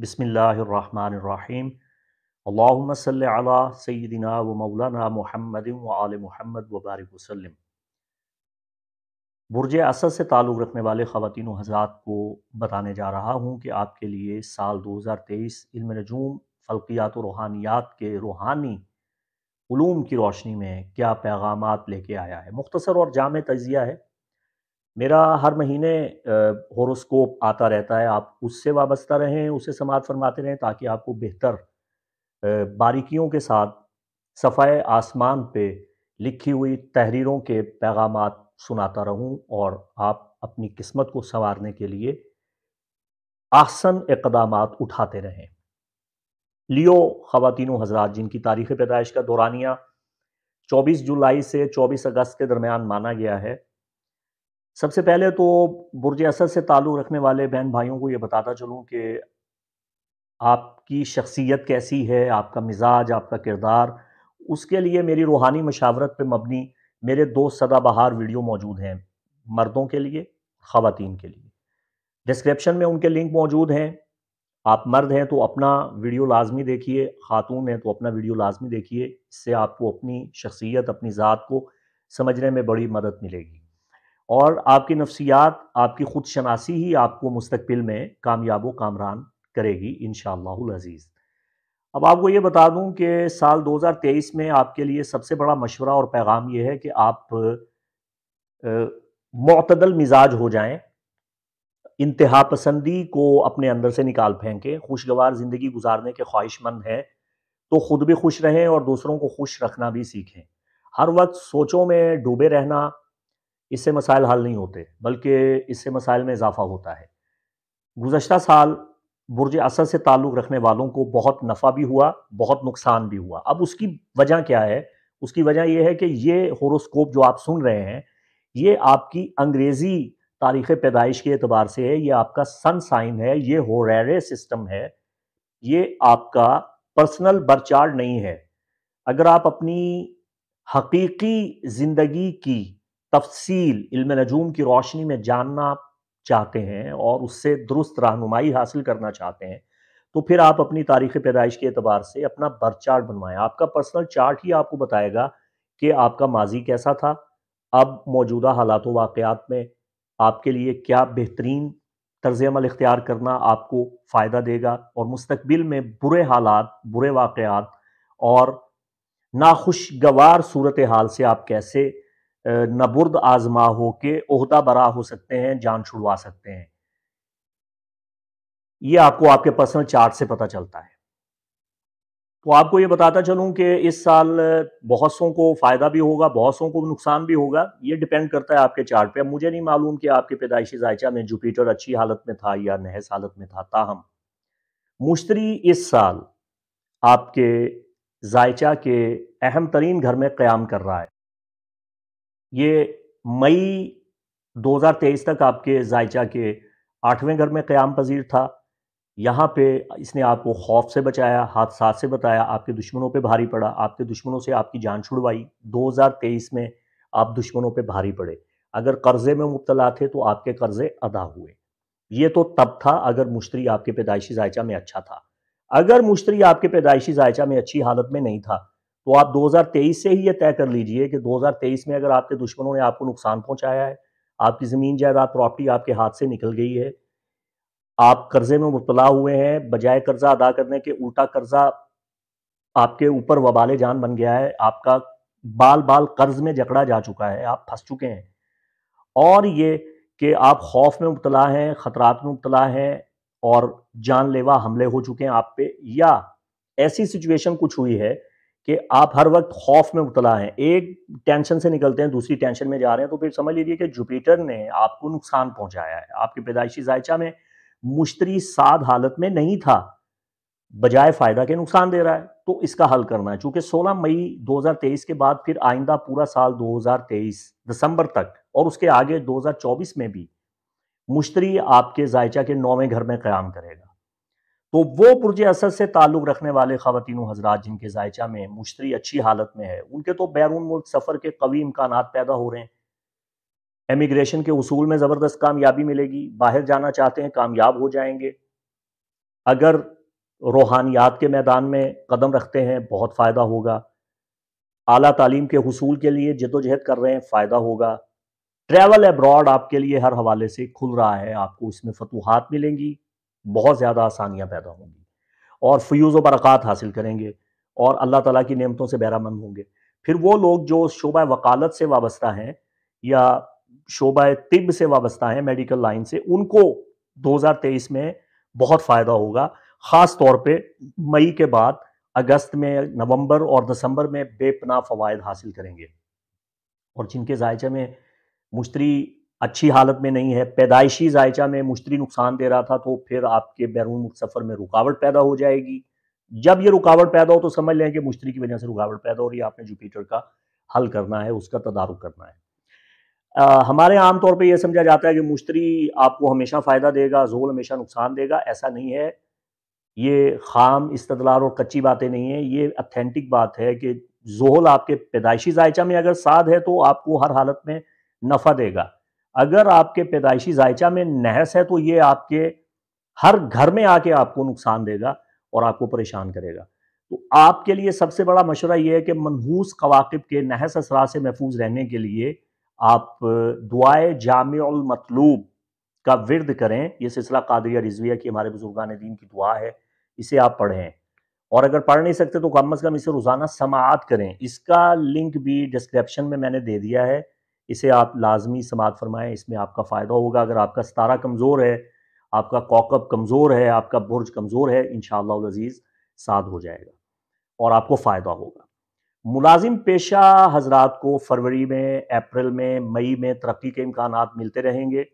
बसमीम अल्लाम अला सैदिना व मौलाना महमद वाल महमद वबारक वसलम बुरज असद से ताल्लुक़ रखने वाले ख़वान हजरात को बताने जा रहा हूँ कि आपके लिए साल 2023 इल्म नजूम फ़लकियात और रूहानियात के रूहानी ूम की रोशनी में क्या पैगाम लेके आया है मुख्तसर और जाम तजिया है मेरा हर महीने हॉरोस्कोप आता रहता है आप उससे वाबस्ता रहें उससे समाज फरमाते रहें ताकि आपको बेहतर बारीकियों के साथ सफ़ाए आसमान पे लिखी हुई तहरीरों के पैगाम सुनाता रहूं और आप अपनी किस्मत को संवारने के लिए आसन इकदाम उठाते रहें लियो ख़वातिनों हजरात जिनकी तारीख़ पैदाइश का दौरानिया 24 जुलाई से 24 अगस्त के दरमियान माना गया है सबसे पहले तो बुरज असद से ताल्लुक़ रखने वाले बहन भाइयों को ये बताता चलूँ कि आपकी शख्सियत कैसी है आपका मिजाज आपका किरदार उसके लिए मेरी रूहानी मशावरत पर मबनी मेरे दो सदाबहार वीडियो मौजूद हैं मर्दों के लिए ख़वान के लिए डिस्क्रिप्शन में उनके लिंक मौजूद हैं आप मर्द हैं तो अपना वीडियो लाजमी देखिए ख़ातून हैं तो अपना वीडियो लाजमी देखिए इससे आपको अपनी शख्सियत अपनी ज़ात को समझने में बड़ी मदद मिलेगी और आपकी नफसियात आपकी खुद शनासी ही आपको मुस्तबिल में कामयाब व कामरान करेगी इन शज़ीज़ अब आपको ये बता दूँ कि साल 2023 में आपके लिए सबसे बड़ा मशवरा और पैगाम ये है कि आप मतदल मिजाज हो जाए इंतहा पसंदी को अपने अंदर से निकाल फेंकें खुशगवार ज़िंदगी गुजारने के ख्वाहिशमंद हैं तो ख़ुद भी खुश रहें और दूसरों को खुश रखना भी सीखें हर वक्त सोचों में डूबे रहना इससे मसाइल हल नहीं होते बल्कि इससे मसाइल में इजाफा होता है गुजशत साल बुरज असद से ताल्लुक़ रखने वालों को बहुत नफ़ा भी हुआ बहुत नुकसान भी हुआ अब उसकी वजह क्या है उसकी वजह यह है कि ये हॉरोस्कोप जो आप सुन रहे हैं ये आपकी अंग्रेज़ी तारीख़ पैदाइश के अतबार से है ये आपका सन साइन है ये होरेरे सिस्टम है ये आपका पर्सनल बरचार नहीं है अगर आप अपनी हकीकी ज़िंदगी की तफसील इल्म नजूम की रोशनी में जानना चाहते हैं और उससे दुरुस्त रहनुमाई हासिल करना चाहते हैं तो फिर आप अपनी तारीख पैदाइश के अतबार से अपना बर्थ चार्ट बनवाएं आपका पर्सनल चार्ट ही आपको बताएगा कि आपका माजी कैसा था अब मौजूदा हालात वाकयात में आपके लिए क्या बेहतरीन तर्ज अमल इख्तियार करना आपको फ़ायदा देगा और मुस्तबिल में बुरे हालात बुरे वाक़ात और नाखुशगवार सूरत हाल से आप कैसे नबुर्द आजमा हो के अहदा बरा हो सकते हैं जान छुड़वा सकते हैं ये आपको आपके पर्सनल चार्ट से पता चलता है तो आपको ये बताता चलूं कि इस साल बहुत सो को फ़ायदा भी होगा बहुत सो को नुकसान भी होगा ये डिपेंड करता है आपके चार्ट पे मुझे नहीं मालूम कि आपके पैदाइशी जायचा में जुपीटर अच्छी हालत में था या नहस हालत में था ताहम मुश्तरी इस साल आपके जायचा के अहम तरीन घर में क्याम कर रहा है ये मई 2023 तक आपके जायचा के आठवें घर में क़्याम पजीर था यहाँ पे इसने आपको खौफ से बचाया हादसा से बताया आपके दुश्मनों पे भारी पड़ा आपके दुश्मनों से आपकी जान छुड़वाई 2023 में आप दुश्मनों पे भारी पड़े अगर कर्ज़े में मुबतला थे तो आपके कर्ज़े अदा हुए ये तो तब था अगर मुश्तरी आपके पैदाइशी जायचा में अच्छा था अगर मुश्तरी आपके पैदाइशी जायचा में अच्छी हालत में नहीं था तो आप 2023 से ही ये तय कर लीजिए कि 2023 में अगर आपके दुश्मनों ने आपको नुकसान पहुंचाया है आपकी ज़मीन जायदाद प्रॉपर्टी आपके हाथ से निकल गई है आप कर्जे में मुबतला हुए हैं बजाय कर्जा अदा करने के उल्टा कर्जा आपके ऊपर वबाले जान बन गया है आपका बाल बाल कर्ज में जकड़ा जा चुका है आप फंस चुके हैं और ये कि आप खौफ में मुबतला हैं ख़तरात में मुबतला हैं और जानलेवा हमले हो चुके हैं आप पे या ऐसी सिचुएशन कुछ हुई है कि आप हर वक्त खौफ में उतला हैं एक टेंशन से निकलते हैं दूसरी टेंशन में जा रहे हैं तो फिर समझ लीजिए कि जुपिटर ने आपको नुकसान पहुंचाया है आपके पैदाइशी जायचा में मुश्तरी साध हालत में नहीं था बजाय फ़ायदा के नुकसान दे रहा है तो इसका हल करना है चूंकि 16 मई 2023 के बाद फिर आइंदा पूरा साल 2023 दिसंबर तक और उसके आगे 2024 में भी मुश्तरी आपके जायचा के नौवें घर में क्याम करेगा तो वो पुरजे असद से ताल्लुक़ रखने वाले ख़वान हजरात जिनके जायचा में मुश्तरी अच्छी हालत में है उनके तो बैरून मुल्क सफ़र के कवी इम्कान पैदा हो रहे हैं एमिग्रेशन के उसूल में ज़बरदस्त कामयाबी मिलेगी बाहर जाना चाहते हैं कामयाब हो जाएंगे अगर रूहानियात के मैदान में कदम रखते हैं बहुत फ़ायदा होगा आला तालीम के हसूल के लिए जदोजहद कर रहे हैं फ़ायदा होगा ट्रैवल एब्रॉड आपके लिए हर हवाले से खुल रहा है आपको इसमें फतूहत मिलेंगी बहुत ज़्यादा आसानियाँ पैदा होंगी और फ्यूज़ व बरक़ात हासिल करेंगे और अल्लाह ताला की नेमतों से बहरामंद होंगे फिर वो लोग जो शोबा वकालत से वाबस्ता हैं या शोबा तिब से वाबस्ता हैं मेडिकल लाइन से उनको 2023 में बहुत फ़ायदा होगा ख़ास तौर पे मई के बाद अगस्त में नवंबर और दिसंबर में बेपना फ़वाद हासिल करेंगे और जिनके जायचे में मुश्तरी अच्छी हालत में नहीं है पैदाइशी जायचा में मुश्तरी नुकसान दे रहा था तो फिर आपके बैरून सफ़र में रुकावट पैदा हो जाएगी जब ये रुकावट पैदा हो तो समझ लें कि मुश्तरी की वजह से रुकावट पैदा हो रही है आपने जुपीटर का हल करना है उसका तदारुक करना है आ, हमारे आम तौर पे ये समझा जाता है कि मुश्तरी आपको हमेशा फ़ायदा देगा जोल हमेशा नुकसान देगा ऐसा नहीं है ये खाम इस्तलाल और कच्ची बातें नहीं है ये अथेंटिक बात है कि जोहल आपके पैदाइशी जायचा में अगर साध है तो आपको हर हालत में नफ़ा देगा अगर आपके पैदाइशी जायचा में नहस है तो ये आपके हर घर में आके आपको नुकसान देगा और आपको परेशान करेगा तो आपके लिए सबसे बड़ा मशवरा ये है कि मनहूस कवाकब के नहस असरा से महफूज रहने के लिए आप दुआए जामतलूब का विरद करें यह सिलसिला कादरिया रिजविया की हमारे बुजुर्गान दीन की दुआ है इसे आप पढ़ें और अगर पढ़ नहीं सकते तो कम अज़ कम इसे रोज़ाना समात करें इसका लिंक भी डिस्क्रिप्शन में मैंने दे दिया है इसे आप लाजमी समात फरमाएँ इसमें आपका फ़ायदा होगा अगर आपका सतारा कमज़ोर है आपका कॉकअप कमज़ोर है आपका बुर्ज कमज़ोर है इन शज़ीज़ साद हो जाएगा और आपको फ़ायदा होगा मुलाजिम पेशा हजरात को फरवरी में अप्रैल में मई में तरक्की के इम्कान मिलते रहेंगे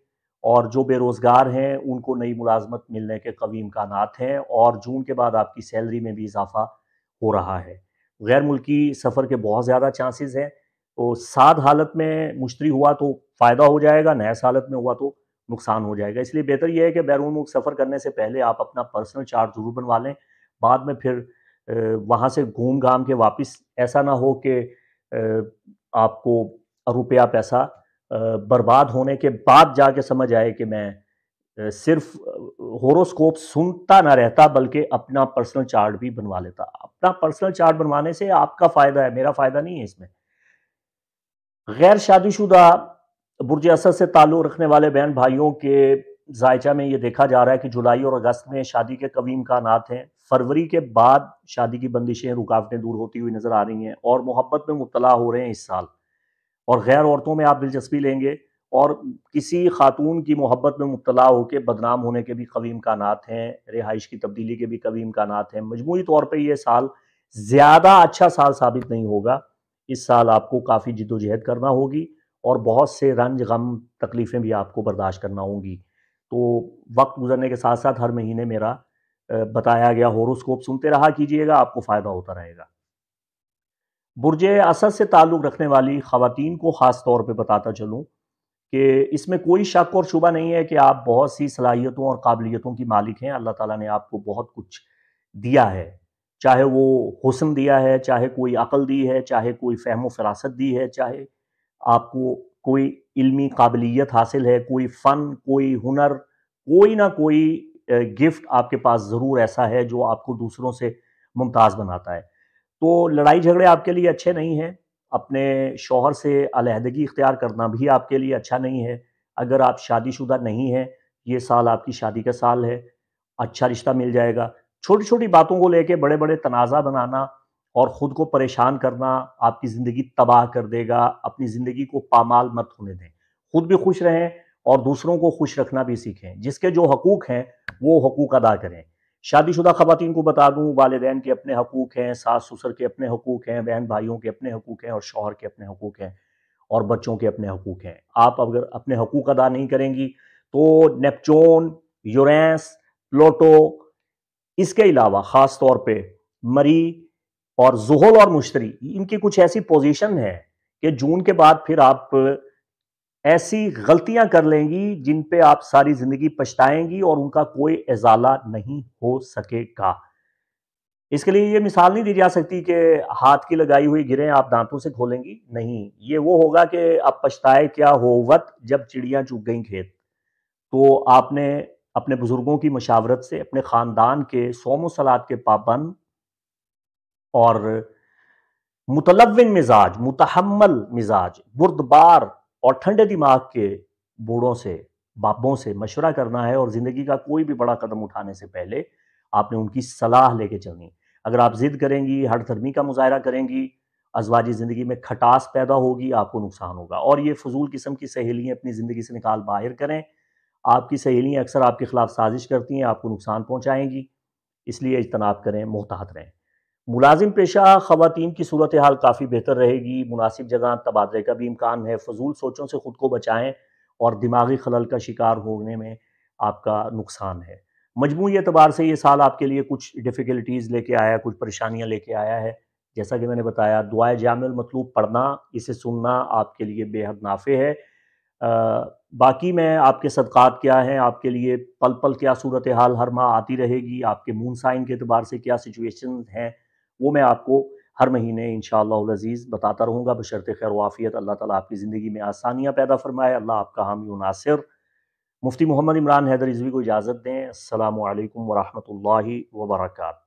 और जो बेरोज़गार हैं उनको नई मुलाजमत मिलने के कवी इम्कान हैं और जून के बाद आपकी सैलरी में भी इजाफा हो रहा है गैर मुल्की सफ़र के बहुत ज़्यादा चांसेस हैं तो साध हालत में मुश्तरी हुआ तो फ़ायदा हो जाएगा नए हालत में हुआ तो नुकसान हो जाएगा इसलिए बेहतर यह है कि बैरून मुल्क सफ़र करने से पहले आप अपना पर्सनल चार्ट ज़रूर बनवा लें बाद में फिर वहाँ से घूम घाम के वापस ऐसा ना हो कि आपको रुपया पैसा बर्बाद होने के बाद जाके समझ आए कि मैं सिर्फ होरोस्कोप सुनता ना रहता बल्कि अपना पर्सनल चार्ट भी बनवा लेता अपना पर्सनल चार्ट बनवाने से आपका फ़ायदा है मेरा फ़ायदा नहीं है इसमें गैर शादीशुदा बुरज असद से ताल्लुक़ रखने वाले बहन भाइयों के जायचा में ये देखा जा रहा है कि जुलाई और अगस्त में शादी के कवी इम्कान हैं फरवरी के बाद शादी की बंदिशें रुकावटें दूर होती हुई नज़र आ रही हैं और मोहब्बत में मुबला हो रहे हैं इस साल और गैर औरतों में आप दिलचस्पी लेंगे और किसी खातून की मोहब्बत में मुबला होकर बदनाम होने के भी कवी इम्कान हैं रिहाइश की तब्दीली के भी कवी इम्कान हैं मजमू तौर पर यह साल ज़्यादा अच्छा साल साबित नहीं होगा इस साल आपको काफ़ी जिदोजहद करना होगी और बहुत से रंज गम तकलीफ़ें भी आपको बर्दाश्त करना होंगी तो वक्त गुजरने के साथ साथ हर महीने मेरा बताया गया होरोस्कोप सुनते रहा कीजिएगा आपको फ़ायदा होता रहेगा बुरज असद से ताल्लुक़ रखने वाली ख़वातीन को ख़ास तौर पर बताता चलूँ कि इसमें कोई शक और शुबा नहीं है कि आप बहुत सी सलाहियतों और काबिलियतों की मालिक हैं अल्लाह ताला ने आपको बहुत कुछ दिया है चाहे वो हुसन दिया है चाहे कोई अकल दी है चाहे कोई फहम व फरासत दी है चाहे आपको कोई इल्मी काबिलियत हासिल है कोई फ़न कोई हुनर कोई ना कोई गिफ्ट आपके पास ज़रूर ऐसा है जो आपको दूसरों से मुमताज़ बनाता है तो लड़ाई झगड़े आपके लिए अच्छे नहीं हैं अपने शोहर से अलहदगी इख्तियार करना भी आपके लिए अच्छा नहीं है अगर आप शादीशुदा नहीं हैं ये साल आपकी शादी का साल है अच्छा रिश्ता मिल जाएगा छोटी छोटी बातों को लेके बड़े बड़े तनाज़ा बनाना और ख़ुद को परेशान करना आपकी ज़िंदगी तबाह कर देगा अपनी ज़िंदगी को पामाल मत होने दें खुद भी खुश रहें और दूसरों को खुश रखना भी सीखें जिसके जो हकूक़ हैं वो हकूक़ अदा करें शादीशुदा खवतिन को बता दूं वालदेन के अपने हकूक़ हैं सास ससुर के अपने हकूक़ हैं बहन भाइयों के अपने हकूक़ हैं और शोहर के अपने हकूक़ हैं और बच्चों के अपने हकूक़ हैं आप अगर अपने हकूक़ अदा नहीं करेंगी तो नेपचोन यूरेंस प्लोटो इसके अलावा ख़ास तौर पे मरी और जुहल और मुश्तरी इनकी कुछ ऐसी पोजीशन है कि जून के बाद फिर आप ऐसी गलतियां कर लेंगी जिन पे आप सारी ज़िंदगी पछताएंगी और उनका कोई इजाला नहीं हो सकेगा इसके लिए ये मिसाल नहीं दी जा सकती कि हाथ की लगाई हुई गिरें आप दांतों से खोलेंगी नहीं ये वो होगा कि आप पछताए क्या होवत जब चिड़ियां चुग गई खेत तो आपने अपने बुजुर्गों की मशावरत से अपने ख़ानदान के सोम सलाद के पाबंद और मुतलविन मिजाज मुतहमल मिजाज बुरदबार और ठंडे दिमाग के बूढ़ों से बाबों से मशवरा करना है और ज़िंदगी का कोई भी बड़ा कदम उठाने से पहले आपने उनकी सलाह लेके चलनी अगर आप ज़िद करेंगी हर धर्मी का मुजाहरा करेंगी अजवाजी ज़िंदगी में खटास पैदा होगी आपको नुकसान होगा और ये फजूल किस्म की सहेलियाँ अपनी ज़िंदगी से निकाल बाहर करें आपकी सहेलियाँ अक्सर आपके ख़िलाफ़ साजिश करती हैं आपको नुकसान पहुँचाएँगी इसलिए इजतनाब करें मोहतात रहें मुलाजिम पेशा ख़वान की सूरत हाल काफ़ी बेहतर रहेगी मुनासिब जगह तबादले का भी इम्कान है फजूल सोचों से ख़ुद को बचाएँ और दिमागी खलल का शिकार होने में आपका नुकसान है मजमू एतबार से ये साल आपके लिए कुछ डिफ़िकल्टीज़ लेके आया कुछ परेशानियाँ लेके आया है जैसा कि मैंने बताया दुआ जामिल मतलूब पढ़ना इसे सुनना आपके लिए बेहद नाफे है बाकी मैं आपके सदक़ात क्या हैं आपके लिए पल पल क्या सूरत हाल हर माह आती रहेगी आपके मून साइन के अतबार से क्या सिचुएशन हैं वो मैं आपको हर महीने इन शज़ीज़ बताता रहूँगा बशरत खैर वाफ़ियत अल्लाह ताली आपकी ज़िंदगी में आसानियाँ पैदा फरमाए अल्लाह आपका हामी नासिर मुफ्ती मोहम्मद इमरान हैदर रिजवी को इजाज़त दें अल्लाम वरहमल वर्का